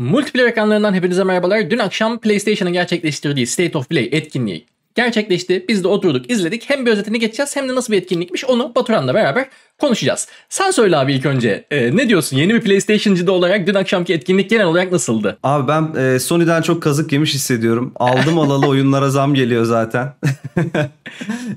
Multiplayer ekranlarından hepinize merhabalar. Dün akşam PlayStation'ın gerçekleştirdiği State of Play etkinliği gerçekleşti. Biz de oturduk, izledik. Hem bir özetini geçeceğiz hem de nasıl bir etkinlikmiş onu Baturan'la beraber konuşacağız. Sen söyle abi ilk önce. E, ne diyorsun? Yeni bir PlayStation'cı olarak dün akşamki etkinlik genel olarak nasıldı? Abi ben e, Sony'den çok kazık yemiş hissediyorum. Aldım alalı oyunlara zam geliyor zaten.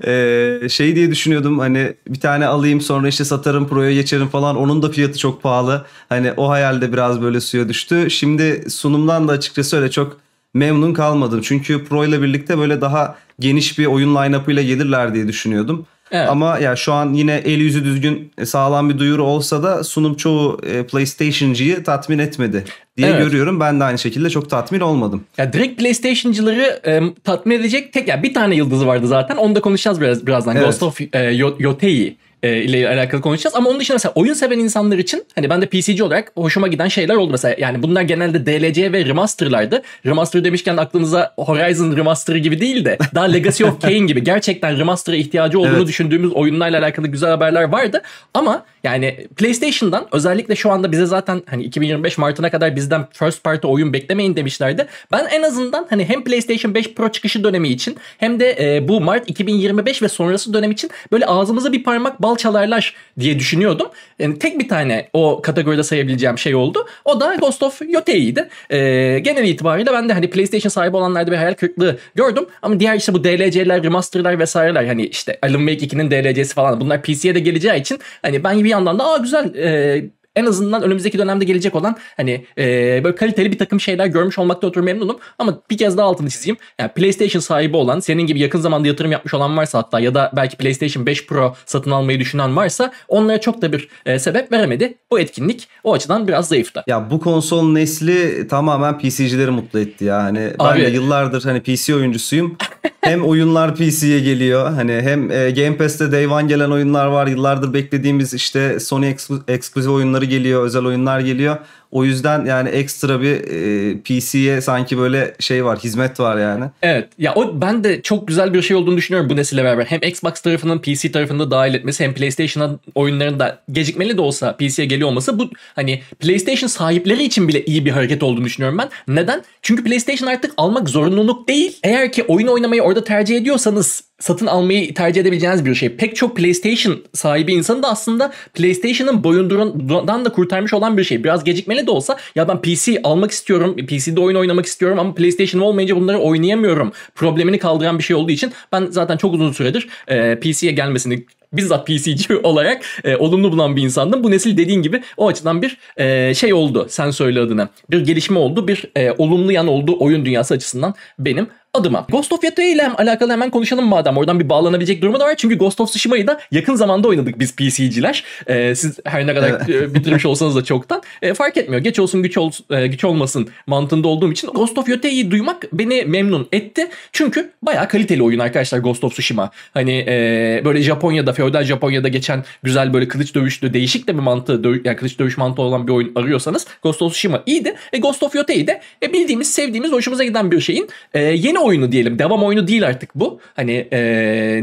e, şey diye düşünüyordum hani bir tane alayım sonra işte satarım Pro'ya geçerim falan. Onun da fiyatı çok pahalı. Hani o hayalde biraz böyle suya düştü. Şimdi sunumdan da açıkçası öyle çok memnun kalmadım. Çünkü Pro ile birlikte böyle daha geniş bir oyun line up ile gelirler diye düşünüyordum. Evet. Ama ya şu an yine el yüzü düzgün e, sağlam bir duyuru olsa da sunum çoğu e, PlayStation'cıyı tatmin etmedi diye evet. görüyorum. Ben de aynı şekilde çok tatmin olmadım. Ya direkt PlayStation'cıları e, tatmin edecek tek ya bir tane yıldızı vardı zaten. Onu da konuşacağız biraz birazdan. Evet. Ghost of e, Yotei e, ile alakalı konuşacağız. Ama onun dışında mesela oyun seven insanlar için hani ben de PC'ci olarak hoşuma giden şeyler oldu mesela. Yani bunlar genelde DLC ve remasterlardı. Remaster demişken aklınıza Horizon remasterı gibi değil de daha Legacy of Kain gibi gerçekten remaster'a ihtiyacı olduğunu evet. düşündüğümüz oyunlarla alakalı güzel haberler vardı. Ama yani PlayStation'dan özellikle şu anda bize zaten hani 2025 Mart'ına kadar bizden first party oyun beklemeyin demişlerdi. Ben en azından hani hem PlayStation 5 Pro çıkışı dönemi için hem de e, bu Mart 2025 ve sonrası dönem için böyle ağzımıza bir parmak bal alçalarlar diye düşünüyordum. Yani e, tek bir tane o kategoride sayabileceğim şey oldu. O da Ghost of Yotei'ydi. E, genel itibariyle ben de hani PlayStation sahibi olanlarda bir hayal kırıklığı gördüm. Ama diğer işte bu DLC'ler, remaster'lar vesaireler hani işte Alan Wake 2'nin DLC'si falan bunlar PC'ye de geleceği için hani ben bir yandan da aa güzel e, en azından önümüzdeki dönemde gelecek olan hani e, böyle kaliteli bir takım şeyler görmüş olmakta ötürü memnunum. Ama bir kez daha altını çizeyim. Yani PlayStation sahibi olan senin gibi yakın zamanda yatırım yapmış olan varsa hatta ya da belki PlayStation 5 Pro satın almayı düşünen varsa onlara çok da bir e, sebep veremedi. Bu etkinlik o açıdan biraz zayıftı. Ya bu konsol nesli tamamen PC'cileri mutlu etti yani. Ben Abi, de yıllardır hani PC oyuncusuyum hem oyunlar PC'ye geliyor. Hani hem e, Game Pass'te Day One gelen oyunlar var. Yıllardır beklediğimiz işte Sony eksklu- oyunları geliyor, özel oyunlar geliyor. O yüzden yani ekstra bir e, PC'ye sanki böyle şey var, hizmet var yani. Evet. Ya o ben de çok güzel bir şey olduğunu düşünüyorum bu nesille beraber. Hem Xbox tarafının PC tarafında dahil etmesi hem PlayStation'a oyunların da gecikmeli de olsa PC'ye geliyor olması bu hani PlayStation sahipleri için bile iyi bir hareket olduğunu düşünüyorum ben. Neden? Çünkü PlayStation artık almak zorunluluk değil. Eğer ki oyun oynamayı orada tercih ediyorsanız satın almayı tercih edebileceğiniz bir şey. Pek çok PlayStation sahibi insanı da aslında PlayStation'ın boyundurundan da kurtarmış olan bir şey. Biraz gecikmeli de olsa ya ben PC almak istiyorum, PC'de oyun oynamak istiyorum ama PlayStation'ım olmayınca bunları oynayamıyorum. Problemini kaldıran bir şey olduğu için ben zaten çok uzun süredir e, PC'ye gelmesini bizzat PC'ci olarak e, olumlu bulan bir insandım. Bu nesil dediğin gibi o açıdan bir e, şey oldu sen söyle adına. Bir gelişme oldu, bir e, olumlu yan oldu oyun dünyası açısından benim adıma. Ghost of Yatoi ile alakalı hemen konuşalım madem. Oradan bir bağlanabilecek durumu da var. Çünkü Ghost of Tsushima'yı da yakın zamanda oynadık biz PC'ciler. Ee, siz her ne kadar evet. E, bitirmiş olsanız da çoktan. Ee, fark etmiyor. Geç olsun güç, ol, e, güç olmasın mantığında olduğum için Ghost of Yote'yi duymak beni memnun etti. Çünkü bayağı kaliteli oyun arkadaşlar Ghost of Tsushima. Hani e, böyle Japonya'da, feodal Japonya'da geçen güzel böyle kılıç dövüşlü değişik de bir mantığı, dövüş, yani kılıç dövüş mantığı olan bir oyun arıyorsanız Ghost of Tsushima iyiydi. E, Ghost of Yote'yi da e, bildiğimiz, sevdiğimiz, hoşumuza giden bir şeyin e, yeni oyunu diyelim. Devam oyunu değil artık bu. Hani e,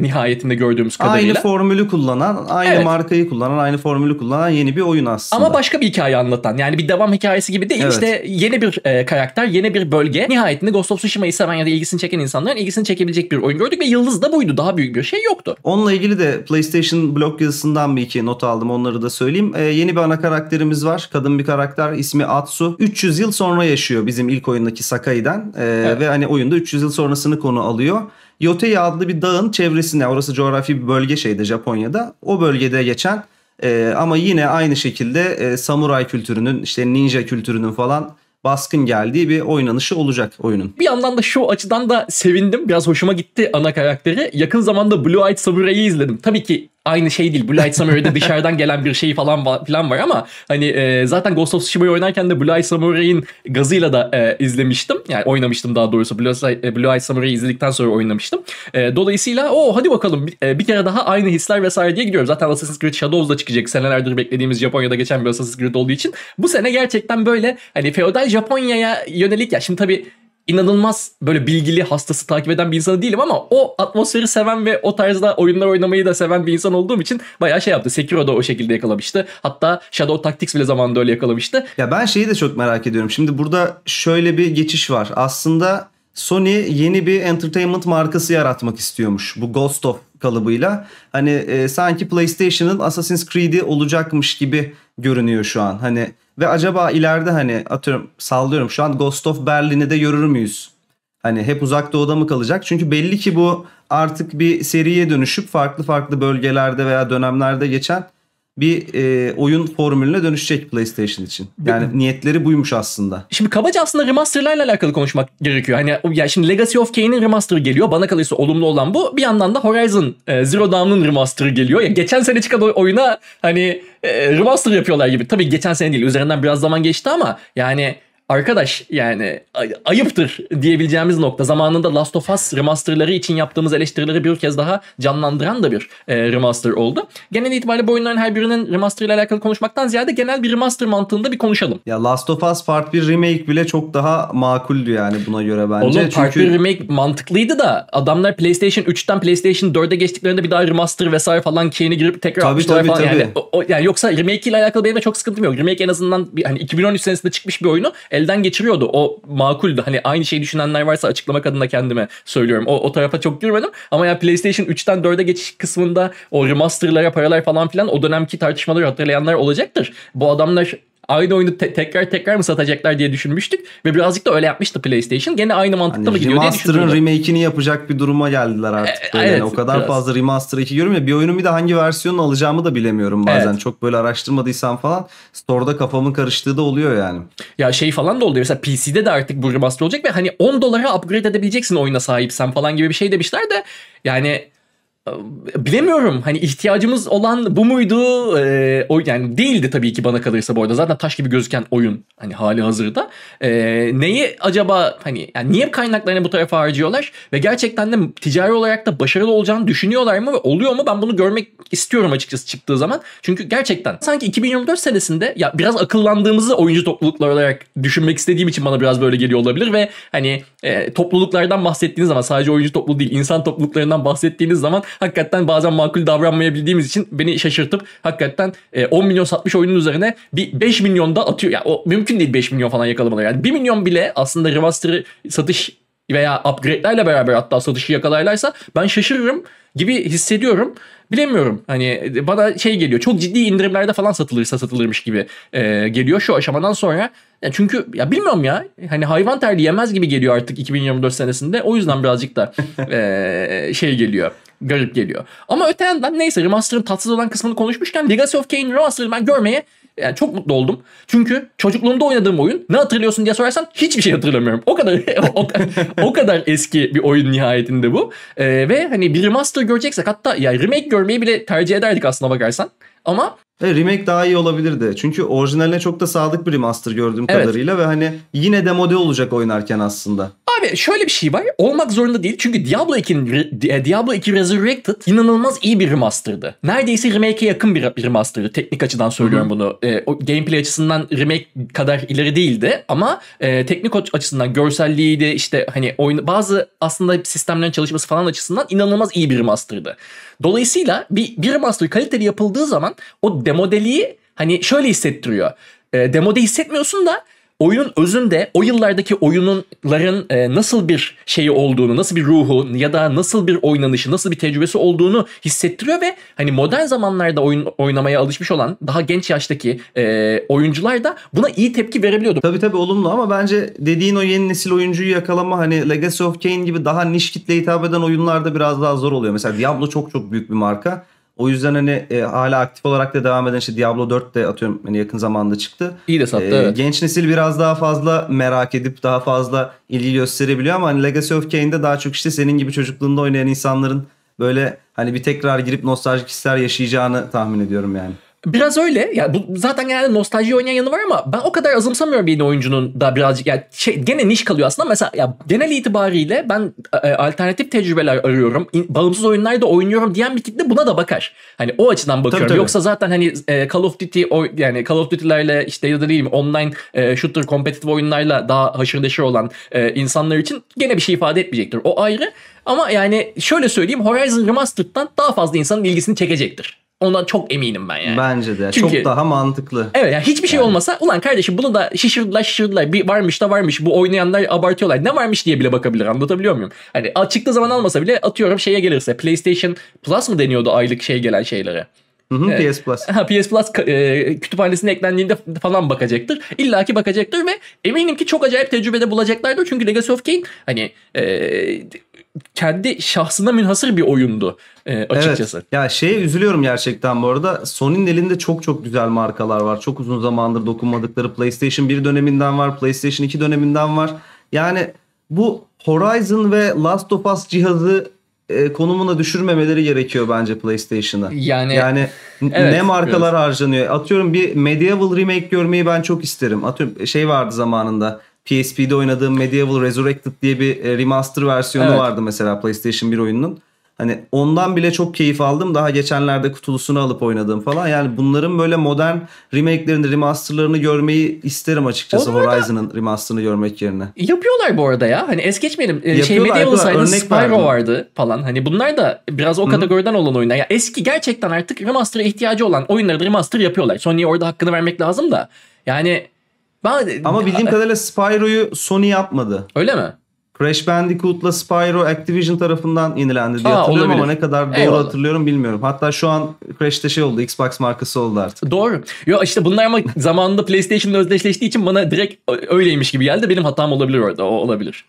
nihayetinde gördüğümüz kadarıyla. Aynı formülü kullanan, aynı evet. markayı kullanan, aynı formülü kullanan yeni bir oyun aslında. Ama başka bir hikaye anlatan. Yani bir devam hikayesi gibi değil. Evet. İşte yeni bir e, karakter, yeni bir bölge. Nihayetinde Ghost of Tsushima'yı seven ya da ilgisini çeken insanların ilgisini çekebilecek bir oyun gördük ve yıldız da buydu. Daha büyük bir şey yoktu. Onunla ilgili de PlayStation blog yazısından bir iki not aldım. Onları da söyleyeyim. E, yeni bir ana karakterimiz var. Kadın bir karakter. ismi Atsu. 300 yıl sonra yaşıyor bizim ilk oyundaki Sakai'den. E, evet. Ve hani oyunda 300 yıl yıl sonrasını konu alıyor. Yotei adlı bir dağın çevresinde orası coğrafi bir bölge şeyde Japonya'da o bölgede geçen e, ama yine aynı şekilde e, samuray kültürünün işte ninja kültürünün falan baskın geldiği bir oynanışı olacak oyunun. Bir yandan da şu açıdan da sevindim. Biraz hoşuma gitti ana karakteri. Yakın zamanda Blue Eyed Samurai'yi izledim. Tabii ki aynı şey değil. Blue Light Samurai'de dışarıdan gelen bir şey falan va- falan var ama hani e, zaten Ghost of Tsushima'yı oynarken de Blue Light Samurai'in gazıyla da e, izlemiştim. Yani oynamıştım daha doğrusu. Blue Light, e, Blue Light Samurai'yi izledikten sonra oynamıştım. E, dolayısıyla o hadi bakalım bir, e, bir kere daha aynı hisler vesaire diye gidiyorum. Zaten Assassin's Creed Shadows da çıkacak. Senelerdir beklediğimiz Japonya'da geçen bir Assassin's Creed olduğu için. Bu sene gerçekten böyle hani feodal Japonya'ya yönelik ya şimdi tabii inanılmaz böyle bilgili hastası takip eden bir insanı değilim ama o atmosferi seven ve o tarzda oyunlar oynamayı da seven bir insan olduğum için bayağı şey yaptı. Sekiro da o şekilde yakalamıştı. Hatta Shadow Tactics bile zamanında öyle yakalamıştı. Ya ben şeyi de çok merak ediyorum. Şimdi burada şöyle bir geçiş var. Aslında Sony yeni bir entertainment markası yaratmak istiyormuş bu Ghost of kalıbıyla. Hani e, sanki PlayStation'ın Assassin's Creed'i olacakmış gibi görünüyor şu an. Hani ve acaba ileride hani atıyorum sallıyorum şu an Ghost of Berlin'i de görür müyüz? Hani hep uzak doğuda mı kalacak? Çünkü belli ki bu artık bir seriye dönüşüp farklı farklı bölgelerde veya dönemlerde geçen bir e, oyun formülüne dönüşecek PlayStation için. Yani niyetleri buymuş aslında. Şimdi kabaca aslında remasterlarla alakalı konuşmak gerekiyor. Hani ya şimdi Legacy of Kain'in remasterı geliyor. Bana kalırsa olumlu olan bu. Bir yandan da Horizon e, Zero Dawn'ın remasterı geliyor. Ya geçen sene çıkan oyuna hani e, remaster yapıyorlar gibi. Tabii geçen sene değil. Üzerinden biraz zaman geçti ama yani arkadaş yani ay- ayıptır diyebileceğimiz nokta. Zamanında Last of Us remasterları için yaptığımız eleştirileri bir kez daha canlandıran da bir e, remaster oldu. Genel itibariyle bu oyunların her birinin remaster ile alakalı konuşmaktan ziyade genel bir remaster mantığında bir konuşalım. Ya Last of Us Part 1 remake bile çok daha makuldü yani buna göre bence. Onun Çünkü... Part 1 remake mantıklıydı da adamlar PlayStation 3'ten PlayStation 4'e geçtiklerinde bir daha remaster vesaire falan keyine girip tekrar tabii, tabii, falan tabii. yani. O, o, yani yoksa remake ile alakalı benim de çok sıkıntım yok. Remake en azından bir, hani 2013 senesinde çıkmış bir oyunu e, elden geçiriyordu. O makuldü. Hani aynı şeyi düşünenler varsa açıklamak adına kendime söylüyorum. O, o tarafa çok girmedim. Ama ya yani PlayStation 3'ten 4'e geçiş kısmında o remasterlara paralar falan filan o dönemki tartışmaları hatırlayanlar olacaktır. Bu adamlar aynı oyunu te- tekrar tekrar mı satacaklar diye düşünmüştük ve birazcık da öyle yapmıştı PlayStation. Gene aynı hani mantıkla hani mı gidiyor diye düşündüm. Remaster'ın remake'ini yapacak bir duruma geldiler artık. E, evet, yani o kadar biraz. fazla remaster 2 görüyorum ya bir oyunun bir de hangi versiyonunu alacağımı da bilemiyorum bazen. Evet. Çok böyle araştırmadıysam falan store'da kafamın karıştığı da oluyor yani. Ya şey falan da oluyor. Mesela PC'de de artık bu remaster olacak ve hani 10 dolara upgrade edebileceksin oyuna sahipsen falan gibi bir şey demişler de yani bilemiyorum hani ihtiyacımız olan bu muydu ee, o yani değildi tabii ki bana kalırsa bu arada zaten taş gibi gözüken oyun hani hali hazırda ee, neyi acaba hani yani niye kaynaklarını bu tarafa harcıyorlar ve gerçekten de ticari olarak da başarılı olacağını düşünüyorlar mı ve oluyor mu ben bunu görmek istiyorum açıkçası çıktığı zaman çünkü gerçekten sanki 2024 senesinde ya biraz akıllandığımızı oyuncu topluluklar olarak düşünmek istediğim için bana biraz böyle geliyor olabilir ve hani e, topluluklardan bahsettiğiniz zaman sadece oyuncu topluluğu değil insan topluluklarından bahsettiğiniz zaman hakikaten bazen makul davranmayabildiğimiz için beni şaşırtıp hakikaten 10 e, milyon satmış oyunun üzerine bir 5 milyon da atıyor. Yani o mümkün değil 5 milyon falan yakalamaları. Yani 1 milyon bile aslında remaster'ı satış veya upgrade'lerle beraber hatta satışı yakalarlarsa ben şaşırırım gibi hissediyorum. Bilemiyorum hani e, bana şey geliyor çok ciddi indirimlerde falan satılırsa satılırmış gibi e, geliyor şu aşamadan sonra. Ya çünkü ya bilmiyorum ya hani hayvan terli yemez gibi geliyor artık 2024 senesinde o yüzden birazcık da e, şey geliyor garip geliyor. Ama öte yandan neyse remaster'ın tatsız olan kısmını konuşmuşken Legacy of Kain remaster'ı ben görmeye yani çok mutlu oldum. Çünkü çocukluğumda oynadığım oyun ne hatırlıyorsun diye sorarsan hiçbir şey hatırlamıyorum. O kadar o, o kadar eski bir oyun nihayetinde bu. Ee, ve hani bir remaster göreceksek hatta ya remake görmeyi bile tercih ederdik aslına bakarsan. Ama ve remake daha iyi olabilirdi. Çünkü orijinaline çok da sadık bir remaster gördüğüm evet. kadarıyla ve hani yine de demode olacak oynarken aslında. Abi şöyle bir şey var. Olmak zorunda değil. Çünkü Diablo 2'nin e, Diablo 2 Resurrected inanılmaz iyi bir remaster'dı. Neredeyse remake'e yakın bir remaster'dı. Teknik açıdan söylüyorum bunu. E, o gameplay açısından remake kadar ileri değildi ama e, teknik açısından görselliği de işte hani oyun bazı aslında sistemlerin çalışması falan açısından inanılmaz iyi bir remaster'dı. Dolayısıyla bir bir remaster kaliteli yapıldığı zaman o demodeliği hani şöyle hissettiriyor. E, demode hissetmiyorsun da oyunun özünde o yıllardaki oyunların e, nasıl bir şeyi olduğunu, nasıl bir ruhu ya da nasıl bir oynanışı, nasıl bir tecrübesi olduğunu hissettiriyor ve hani modern zamanlarda oyun oynamaya alışmış olan daha genç yaştaki e, oyuncular da buna iyi tepki verebiliyordu. Tabii tabii olumlu ama bence dediğin o yeni nesil oyuncuyu yakalama hani Legacy of Kain gibi daha niş kitle hitap eden oyunlarda biraz daha zor oluyor. Mesela Diablo çok çok büyük bir marka o yüzden hani e, hala aktif olarak da devam eden işte Diablo 4 de atıyorum hani yakın zamanda çıktı. İyi de sattı e, evet. Genç nesil biraz daha fazla merak edip daha fazla ilgi gösterebiliyor ama hani Legacy of Kain'de daha çok işte senin gibi çocukluğunda oynayan insanların böyle hani bir tekrar girip nostaljik hisler yaşayacağını tahmin ediyorum yani. Biraz öyle. Yani bu zaten genelde nostalji oynayan yanı var ama ben o kadar azımsamıyorum bir oyuncunun da birazcık yani şey gene niş kalıyor aslında. Mesela ya genel itibariyle ben e, e alternatif tecrübeler arıyorum. İn, bağımsız oyunlar da oynuyorum diyen bir kitle buna da bakar. Hani o açıdan bakıyorum. Tabii, tabii. Yoksa zaten hani e, Call of Duty o, yani Call of Duty'lerle işte ya da diyeyim online e, shooter kompetitif oyunlarla daha haşır neşir olan e, insanlar için gene bir şey ifade etmeyecektir. O ayrı. Ama yani şöyle söyleyeyim Horizon Remastered'dan daha fazla insanın ilgisini çekecektir. Ona çok eminim ben yani. Bence de. Çünkü, çok daha mantıklı. Evet yani hiçbir şey yani. olmasa ulan kardeşim bunu da şişirdiler şişirdiler. Bir varmış da varmış. Bu oynayanlar abartıyorlar. Ne varmış diye bile bakabilir. Anlatabiliyor muyum? Hani çıktığı zaman almasa bile atıyorum şeye gelirse PlayStation Plus mı deniyordu aylık şey gelen şeylere? Hı hı, ee, PS Plus. Ha, PS Plus e, kütüphanesine eklendiğinde falan bakacaktır. İlla ki bakacaktır ve eminim ki çok acayip tecrübede bulacaklardır. Çünkü Legacy of Kain hani e, kendi şahsına münhasır bir oyundu e, açıkçası. Evet. Ya şeye üzülüyorum gerçekten bu arada. Sony'nin elinde çok çok güzel markalar var. Çok uzun zamandır dokunmadıkları PlayStation 1 döneminden var, PlayStation 2 döneminden var. Yani bu Horizon ve Last of Us cihazı e, konumuna düşürmemeleri gerekiyor bence PlayStation'a. Yani yani evet, ne markalar biraz. harcanıyor? Atıyorum bir Medieval remake görmeyi ben çok isterim. Atıyorum şey vardı zamanında. PSP'de oynadığım Medieval Resurrected diye bir e, remaster versiyonu evet. vardı mesela PlayStation 1 oyununun. Hani ondan bile çok keyif aldım. Daha geçenlerde kutulusunu alıp oynadım falan. Yani bunların böyle modern remake'lerini, remasterlarını görmeyi isterim açıkçası Horizon'ın remasterını görmek yerine. Yapıyorlar bu arada ya. Hani es geçmeyelim. Ee, şey Medieval Science Spyro vardı falan. Hani bunlar da biraz o Hı-hı. kategoriden olan oyunlar. Ya yani eski gerçekten artık remaster'a ihtiyacı olan oyunları remaster yapıyorlar. Sony'ye orada hakkını vermek lazım da. Yani ben, Ama bildiğim kadarıyla Spyro'yu Sony yapmadı. Öyle mi? Crash Bandicoot'la Spyro Activision tarafından yenilendi diye Aa, hatırlıyorum olabilir. ama ne kadar doğru Eyvallah. hatırlıyorum bilmiyorum. Hatta şu an Crash'te şey oldu Xbox markası oldu artık. Doğru. Yo işte bunlar ama zamanında PlayStation'la özdeşleştiği için bana direkt öyleymiş gibi geldi. Benim hatam olabilir orada o olabilir.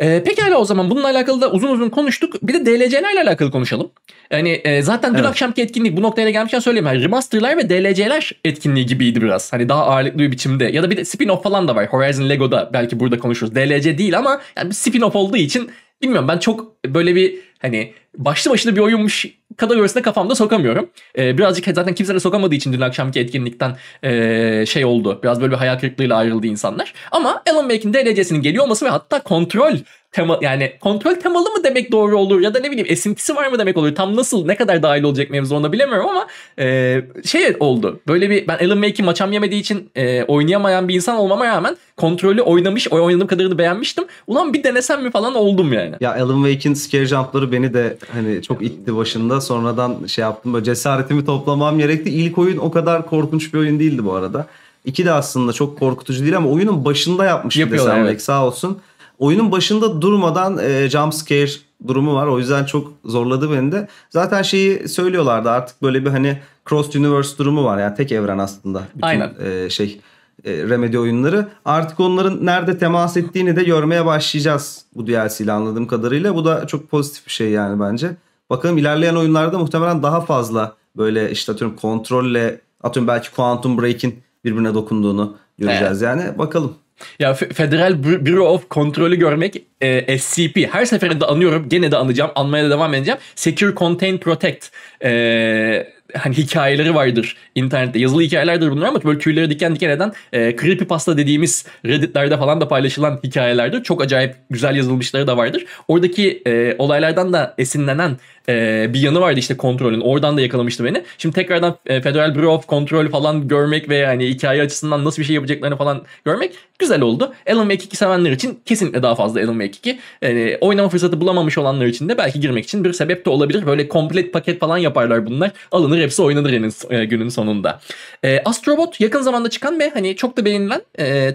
E, pekala o zaman bununla alakalı da uzun uzun konuştuk. Bir de DLC ile alakalı konuşalım. Yani e, zaten dün evet. akşamki etkinlik bu noktaya gelmişken söyleyeyim. Yani remasterlar ve DLC'ler etkinliği gibiydi biraz. Hani daha ağırlıklı bir biçimde. Ya da bir de spin-off falan da var. Horizon Lego'da belki burada konuşuruz. DLC değil ama yani spin-off olduğu için bilmiyorum ben çok böyle bir hani başlı başına bir oyunmuş kategorisine kafamda sokamıyorum. Ee, birazcık zaten kimse de sokamadığı için dün akşamki etkinlikten ee, şey oldu. Biraz böyle bir hayal kırıklığıyla ayrıldı insanlar. Ama Alan Wake'in DLC'sinin geliyor olması ve hatta kontrol tema yani kontrol temalı mı demek doğru olur ya da ne bileyim esintisi var mı demek olur. Tam nasıl ne kadar dahil olacak mevzu onu bilemiyorum ama e, şey oldu. Böyle bir ben Alan Wake'i maçam yemediği için e, oynayamayan bir insan olmama rağmen kontrolü oynamış, oynadığım kadarını beğenmiştim. Ulan bir denesem mi falan oldum yani. Ya Alan Wake'in scare jump'ları beni de hani çok itti başında sonradan şey yaptım. Böyle cesaretimi toplamam gerekti. İlk oyun o kadar korkunç bir oyun değildi bu arada. İki de aslında çok korkutucu değil ama oyunun başında yapmış desem evet. sağ olsun. Oyunun başında durmadan e, jump scare durumu var. O yüzden çok zorladı beni de. Zaten şeyi söylüyorlardı artık böyle bir hani cross universe durumu var. Yani tek evren aslında. Bütün, Aynen. E, şey e, Remedy oyunları. Artık onların nerede temas ettiğini de görmeye başlayacağız bu DLC ile anladığım kadarıyla. Bu da çok pozitif bir şey yani bence. Bakalım ilerleyen oyunlarda muhtemelen daha fazla böyle işte atıyorum kontrolle atıyorum belki Quantum Break'in birbirine dokunduğunu göreceğiz evet. yani. Bakalım. Ya Federal Bureau of Kontrolü görmek e, SCP. Her seferinde anıyorum. Gene de anacağım. Anmaya da devam edeceğim. Secure Contain Protect e, hani hikayeleri vardır internette. Yazılı hikayelerdir bunlar ama böyle tüyleri diken diken eden e, creepypasta dediğimiz Reddit'lerde falan da paylaşılan hikayelerdir. Çok acayip güzel yazılmışları da vardır. Oradaki e, olaylardan da esinlenen e, bir yanı vardı işte kontrolün. Oradan da yakalamıştı beni. Şimdi tekrardan e, Federal Bureau of Control falan görmek ve yani hikaye açısından nasıl bir şey yapacaklarını falan görmek güzel oldu. Alan Wake 2 sevenler için kesinlikle daha fazla Alan Wake 2. E, oynama fırsatı bulamamış olanlar için de belki girmek için bir sebep de olabilir. Böyle komplet paket falan yaparlar bunlar. Alınır hepsi oynanır yani, e, günün sonunda. E, Astrobot yakın zamanda çıkan ve hani çok da beğenilen e,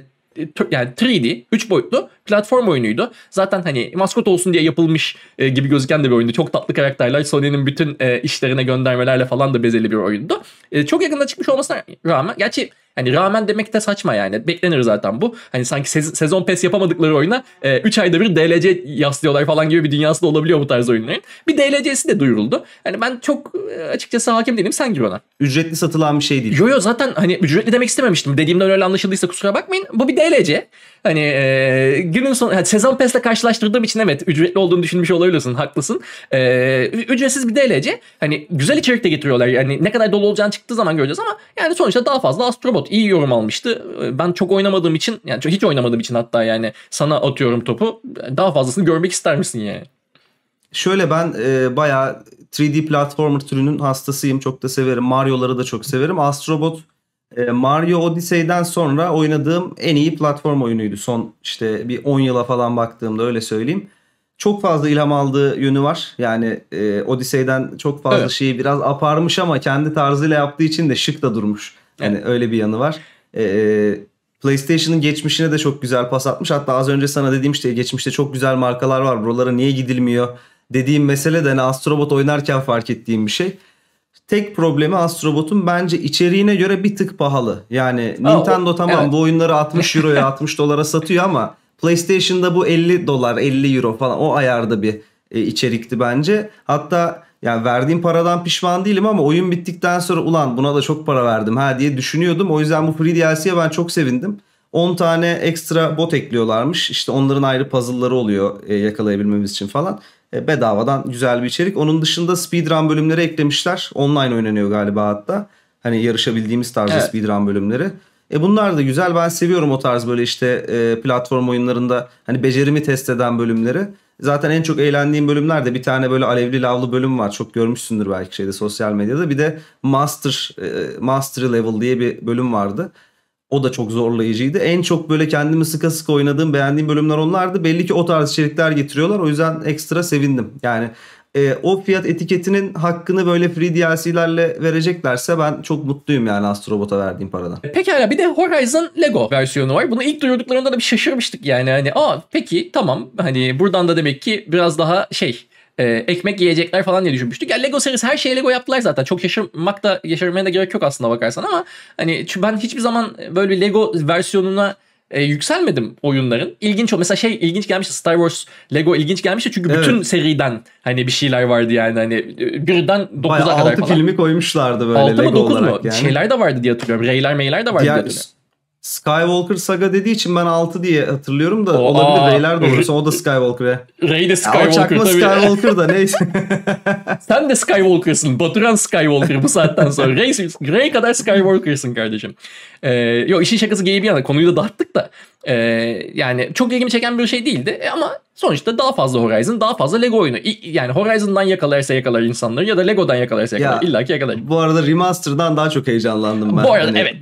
yani 3D, 3 boyutlu platform oyunuydu. Zaten hani maskot olsun diye yapılmış e, gibi gözüken de bir oyundu. Çok tatlı karakterler. Sony'nin bütün e, işlerine göndermelerle falan da bezeli bir oyundu. E, çok yakında çıkmış olmasına rağmen gerçi Hani rağmen demek de saçma yani. Beklenir zaten bu. Hani sanki sez- sezon pes yapamadıkları oyuna 3 e, ayda bir DLC yaslıyorlar falan gibi bir dünyası da olabiliyor bu tarz oyunların. Bir DLC'si de duyuruldu. Hani ben çok e, açıkçası hakim değilim sen gir ona. Ücretli satılan bir şey değil. Yo yo zaten hani ücretli demek istememiştim. Dediğimden öyle anlaşıldıysa kusura bakmayın. Bu bir DLC. Hani e, günün sonu yani sezon pesle karşılaştırdığım için evet ücretli olduğunu düşünmüş olabilirsin. Haklısın. E, ücretsiz bir DLC. Hani güzel içerik de getiriyorlar. Yani ne kadar dolu olacağını çıktığı zaman göreceğiz ama yani sonuçta daha fazla Astrobot iyi yorum almıştı. Ben çok oynamadığım için yani hiç oynamadığım için hatta yani sana atıyorum topu. Daha fazlasını görmek ister misin yani? Şöyle ben e, bayağı 3D platformer türünün hastasıyım. Çok da severim. Mario'ları da çok severim. Astrobot e, Mario Odyssey'den sonra oynadığım en iyi platform oyunuydu. Son işte bir 10 yıla falan baktığımda öyle söyleyeyim. Çok fazla ilham aldığı yönü var. Yani e, Odyssey'den çok fazla evet. şeyi biraz aparmış ama kendi tarzıyla yaptığı için de şık da durmuş. Yani evet. öyle bir yanı var. E, e, PlayStation'ın geçmişine de çok güzel pas atmış. Hatta az önce sana dediğim işte geçmişte çok güzel markalar var. Buralara niye gidilmiyor dediğim mesele de hani Astrobot oynarken fark ettiğim bir şey. Tek problemi Astrobot'un bence içeriğine göre bir tık pahalı. Yani Aa, Nintendo o, tamam evet. bu oyunları 60 euroya 60 dolara satıyor ama PlayStation'da bu 50 dolar 50 euro falan o ayarda bir e, içerikti bence. Hatta yani verdiğim paradan pişman değilim ama oyun bittikten sonra ulan buna da çok para verdim ha diye düşünüyordum. O yüzden bu free DLC'ye ben çok sevindim. 10 tane ekstra bot ekliyorlarmış. İşte onların ayrı puzzle'ları oluyor e, yakalayabilmemiz için falan. E, bedavadan güzel bir içerik. Onun dışında speedrun bölümleri eklemişler. Online oynanıyor galiba hatta. Hani yarışabildiğimiz tarz evet. speedrun bölümleri. E bunlar da güzel. Ben seviyorum o tarz böyle işte e, platform oyunlarında hani becerimi test eden bölümleri. Zaten en çok eğlendiğim bölümlerde bir tane böyle alevli lavlı bölüm var. Çok görmüşsündür belki şeyde sosyal medyada. Bir de Master e, Master Level diye bir bölüm vardı. O da çok zorlayıcıydı. En çok böyle kendimi sıka sıka oynadığım, beğendiğim bölümler onlardı. Belli ki o tarz içerikler getiriyorlar. O yüzden ekstra sevindim. Yani e, o fiyat etiketinin hakkını böyle free DLC'lerle vereceklerse ben çok mutluyum yani Astrobot'a verdiğim paradan. Pekala bir de Horizon Lego versiyonu var. Bunu ilk duyurduklarında da bir şaşırmıştık yani. Hani aa peki tamam hani buradan da demek ki biraz daha şey e, ekmek yiyecekler falan diye düşünmüştük. Ya Lego serisi her şeyi Lego yaptılar zaten. Çok yaşamak da yaşamaya da gerek yok aslında bakarsan ama hani ben hiçbir zaman böyle bir Lego versiyonuna e, yükselmedim oyunların. İlginç o. Mesela şey ilginç gelmişti. Star Wars Lego ilginç gelmişti. Çünkü bütün seriden hani bir şeyler vardı yani. Hani e, birden dokuza kadar 6 falan. 6 filmi koymuşlardı böyle 6 Lego mı dokuz olarak mu? Yani. Şeyler de vardı diye hatırlıyorum. Reyler meyler de vardı Diğer, diye hatırlıyorum. Skywalker saga dediği için ben 6 diye hatırlıyorum da Oo, olabilir. Aa, Rey'ler de olursa o da Skywalker'e. Rey de Skywalker ya, çakma Skywalker da neyse. Sen de Skywalker'sın. Baturan Skywalker bu saatten sonra. Rey, Rey kadar Skywalker'sın kardeşim. Ee, yo işin şakası geyi bir yana. Konuyu da dağıttık da. Ee, yani çok ilgimi çeken bir şey değildi. E, ama sonuçta daha fazla Horizon, daha fazla Lego oyunu. İ- yani Horizon'dan yakalarsa yakalar insanları ya da Lego'dan yakalarsa yakalar. Ya, İlla ki yakalar. Bu arada Remaster'dan daha çok heyecanlandım ben. Bu arada hani... evet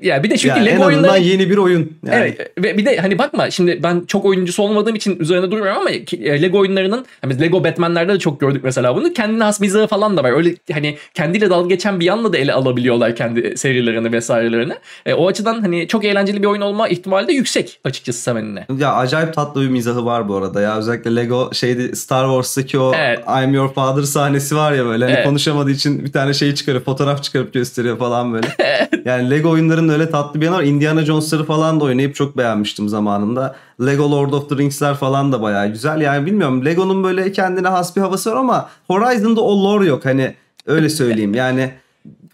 ya bir de çünkü yani Lego en oyunları yeni bir oyun. Yani. Evet. Ve bir de hani bakma şimdi ben çok oyuncusu olmadığım için üzerine durmuyorum ama e, Lego oyunlarının hani Lego Batman'lerde de çok gördük mesela bunu. Kendine has mizahı falan da var. Öyle hani kendiyle dalga geçen bir yanla da ele alabiliyorlar kendi serilerini vesairelerini. E, o açıdan hani çok eğlenceli bir oyun olma ihtimali de yüksek açıkçası Seven'ine. Ya acayip tatlı bir mizahı var bu arada ya. Özellikle Lego şeydi Star Wars'taki o evet. I'm your father sahnesi var ya böyle. Hani evet. konuşamadığı için bir tane şey çıkarıp fotoğraf çıkarıp gösteriyor falan böyle. yani Lego oyunları oyunların öyle tatlı bir yanı var. Indiana Jones'ları falan da oynayıp çok beğenmiştim zamanında. Lego Lord of the Rings'ler falan da bayağı güzel. Yani bilmiyorum Lego'nun böyle kendine has bir havası var ama Horizon'da o lore yok. Hani öyle söyleyeyim. Yani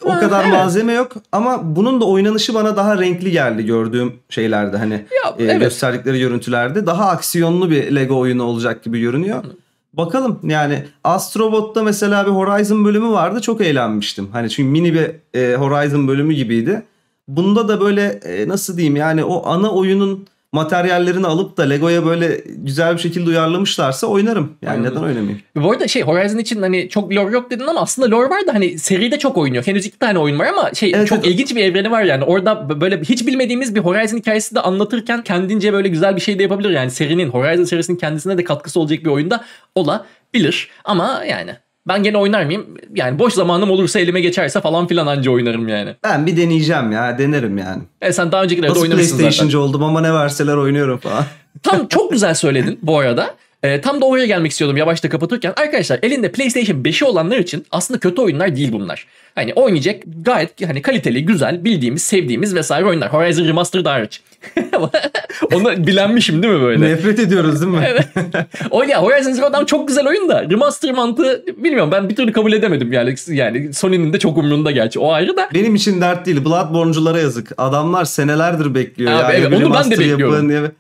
o kadar malzeme yok ama bunun da oynanışı bana daha renkli geldi gördüğüm şeylerde hani ya, e, evet. gösterdikleri görüntülerde daha aksiyonlu bir Lego oyunu olacak gibi görünüyor. Bakalım yani Astrobot'ta mesela bir Horizon bölümü vardı çok eğlenmiştim. Hani çünkü mini bir e, Horizon bölümü gibiydi. Bunda da böyle e, nasıl diyeyim yani o ana oyunun materyallerini alıp da Lego'ya böyle güzel bir şekilde uyarlamışlarsa oynarım. Yani Anladım. neden oynamayayım? E, bu arada şey Horizon için hani çok lore yok dedin ama aslında lore var da hani seride çok oynuyor. Henüz iki tane oyun var ama şey evet, çok evet. ilginç bir evreni var yani. Orada böyle hiç bilmediğimiz bir Horizon hikayesi de anlatırken kendince böyle güzel bir şey de yapabilir. Yani serinin Horizon serisinin kendisine de katkısı olacak bir oyunda olabilir. Ama yani ben gene oynar mıyım? Yani boş zamanım olursa elime geçerse falan filan anca oynarım yani. Ben bir deneyeceğim ya denerim yani. E sen daha de oynamışsın zaten. PlayStation'cı oldum ama ne verseler oynuyorum falan. Tam çok güzel söyledin bu arada. E, tam da oraya gelmek istiyordum yavaşta kapatırken. Arkadaşlar elinde PlayStation 5'i olanlar için aslında kötü oyunlar değil bunlar. Hani oynayacak gayet hani kaliteli, güzel, bildiğimiz, sevdiğimiz vesaire oyunlar. Horizon Remastered hariç. Onu bilenmişim değil mi böyle? Nefret ediyoruz değil mi? evet. O ya Horizon Zero Dawn çok güzel oyun da remaster mantığı bilmiyorum ben bir türlü kabul edemedim yani. Yani Sony'nin de çok umrunda gerçi o ayrı da. Benim için dert değil. Bloodborne'culara yazık. Adamlar senelerdir bekliyor. Abi, ya. evet, onu ben de bekliyorum. Yapın,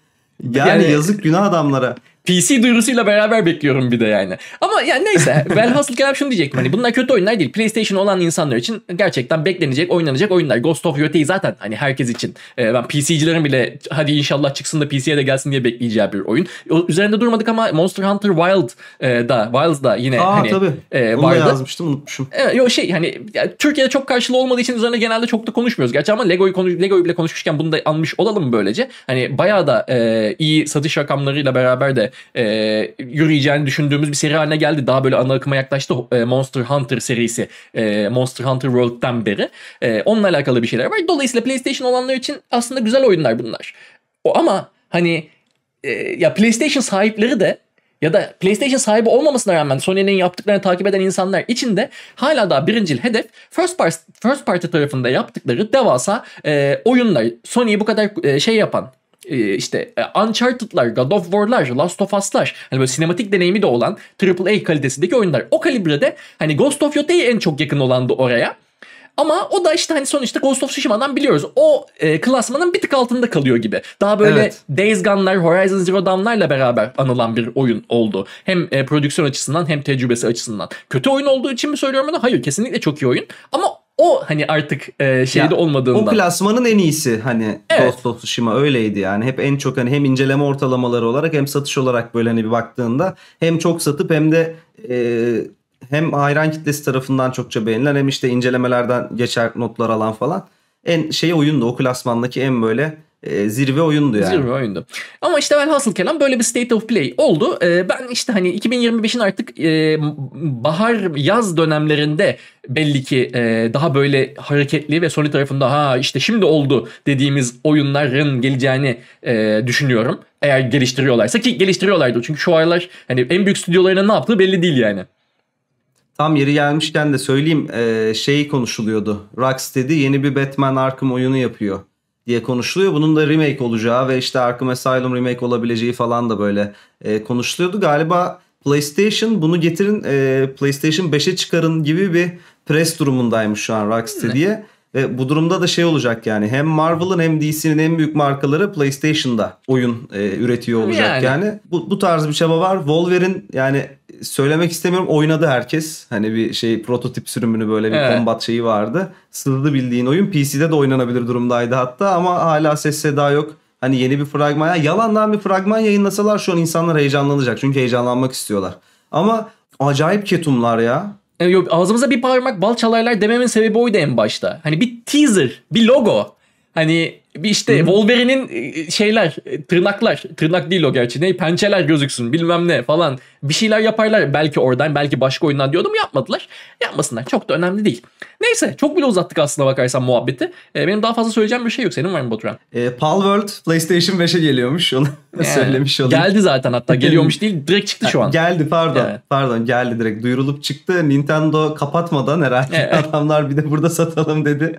yani, yani yazık günah adamlara. PC duyurusuyla beraber bekliyorum bir de yani. Ama yani neyse velhasıl kelam şunu diyecektim. Hani bunlar kötü oyunlar değil. PlayStation olan insanlar için gerçekten beklenecek, oynanacak oyunlar. Ghost of Yotei zaten hani herkes için. Ee, ben PC'cilerin bile hadi inşallah çıksın da PC'ye de gelsin diye bekleyeceği bir oyun. O, üzerinde durmadık ama Monster Hunter Wild e, da Wilds da yine Aa, hani tabii. E, vardı. Onu yazmıştım unutmuşum. Evet, yo şey hani ya, Türkiye'de çok karşılığı olmadığı için üzerine genelde çok da konuşmuyoruz. Gerçi ama Lego'yu konuş Lego'yu bile konuşmuşken bunu da almış olalım böylece. Hani bayağı da e, iyi satış rakamlarıyla beraber de e, yürüyeceğini düşündüğümüz bir seri haline geldi. Daha böyle ana akıma yaklaştı e, Monster Hunter serisi e, Monster Hunter World'den beri. E, onunla alakalı bir şeyler var. Dolayısıyla PlayStation olanlar için aslında güzel oyunlar bunlar. O ama hani e, ya PlayStation sahipleri de ya da PlayStation sahibi olmamasına rağmen Sony'nin yaptıklarını takip eden insanlar için de hala daha birincil hedef first, Party first party tarafında yaptıkları devasa e, oyunlar. Sony'yi bu kadar e, şey yapan, ee, işte e, Uncharted'lar, God of War'lar, Last of Us'lar hani böyle sinematik deneyimi de olan AAA kalitesindeki oyunlar. O kalibrede hani Ghost of Yotei en çok yakın olandı oraya. Ama o da işte hani sonuçta Ghost of Tsushima'dan biliyoruz. O e, klasmanın bir tık altında kalıyor gibi. Daha böyle evet. Days Gone'lar, Horizon Zero Dawn'larla beraber anılan bir oyun oldu. Hem e, prodüksiyon açısından hem tecrübesi açısından. Kötü oyun olduğu için mi söylüyorum bunu? Hayır kesinlikle çok iyi oyun. Ama o hani artık e, şeyde ya, olmadığından. O plasmanın en iyisi hani evet. Ghost of Tsushima öyleydi yani. Hep en çok hani hem inceleme ortalamaları olarak hem satış olarak böyle hani bir baktığında hem çok satıp hem de e, hem hayran kitlesi tarafından çokça beğenilen hem işte incelemelerden geçer notlar alan falan. En şey oyundu o klasmandaki en böyle e, zirve oyundu yani. Zirve oyundu. Ama işte velhasıl kelam böyle bir state of play oldu. E, ben işte hani 2025'in artık e, bahar yaz dönemlerinde belli ki e, daha böyle hareketli ve Sony tarafında ha işte şimdi oldu dediğimiz oyunların geleceğini e, düşünüyorum. Eğer geliştiriyorlarsa ki geliştiriyorlardı Çünkü şu aralar hani en büyük stüdyolarının ne yaptığı belli değil yani. Tam yeri gelmişken de söyleyeyim e, şey konuşuluyordu. Rocksteady yeni bir Batman Arkham oyunu yapıyor diye konuşuluyor. Bunun da remake olacağı ve işte Arkham Asylum remake olabileceği falan da böyle e, konuşuluyordu. Galiba PlayStation bunu getirin e, PlayStation 5'e çıkarın gibi bir pres durumundaymış şu an Rocksteady'ye. Ve bu durumda da şey olacak yani hem Marvel'ın hem DC'nin en büyük markaları PlayStation'da oyun e, üretiyor olacak yani. yani. Bu, bu tarz bir çaba var. Wolverine yani söylemek istemiyorum oynadı herkes. Hani bir şey prototip sürümünü böyle bir evet. kombat şeyi vardı. Sızdı bildiğin oyun PC'de de oynanabilir durumdaydı hatta ama hala ses seda yok. Hani yeni bir fragman ya yalandan bir fragman yayınlasalar şu an insanlar heyecanlanacak. Çünkü heyecanlanmak istiyorlar. Ama acayip ketumlar ya. E, yok, ağzımıza bir parmak bal çalarlar dememin sebebi oydu en başta. Hani bir teaser, bir logo. Hani bir işte Wolverine'in e, şeyler e, tırnaklar tırnak değil o gerçi ne pençeler gözüksün bilmem ne falan bir şeyler yaparlar belki oradan belki başka oyundan diyordum yapmadılar yapmasınlar çok da önemli değil. Neyse çok bile uzattık aslında bakarsan muhabbeti. E, benim daha fazla söyleyeceğim bir şey yok. Senin var mı Baturan? E, ee, Pal World PlayStation 5'e geliyormuş. Onu yani, söylemiş olayım. Geldi zaten hatta. Geliyormuş değil direkt çıktı şu an. Geldi pardon. Yani. Pardon geldi direkt. Duyurulup çıktı. Nintendo kapatmadan herhalde evet. adamlar bir de burada satalım dedi.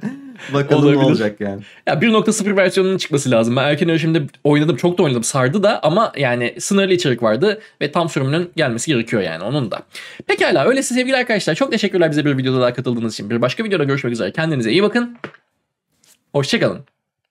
Bakalım Olabilir. ne olacak yani. Ya 1.0 versiyonunun çıkması lazım. Ben erken erişimde oynadım. Çok da oynadım. Sardı da ama yani sınırlı içerik vardı ve tam sürümünün gelmesi gerekiyor yani onun da. Pekala öyleyse sevgili arkadaşlar çok teşekkürler bize bir videoda daha katıldığınız için. Bir başka videoda görüşmek üzere. Kendinize iyi bakın. Hoşçakalın.